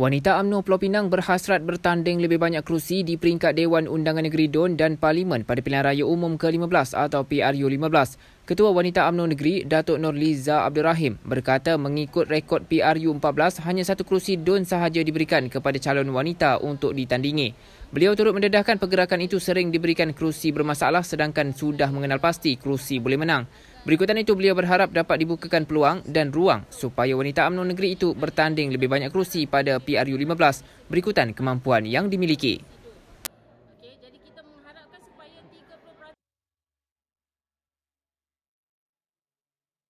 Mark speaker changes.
Speaker 1: Wanita UMNO Pulau Pinang berhasrat bertanding lebih banyak kerusi di peringkat Dewan Undangan Negeri Don dan Parlimen pada Pilihan Raya Umum ke-15 atau PRU-15. Ketua Wanita UMNO Negeri, Datuk Nur Liza Abdul Rahim berkata mengikut rekod PRU-14, hanya satu kerusi Don sahaja diberikan kepada calon wanita untuk ditandingi. Beliau turut mendedahkan pergerakan itu sering diberikan kerusi bermasalah sedangkan sudah mengenal pasti kerusi boleh menang. Berikutan itu beliau berharap dapat dibukakan peluang dan ruang supaya wanita UMNO negeri itu bertanding lebih banyak kerusi pada PRU 15 berikutan kemampuan yang dimiliki.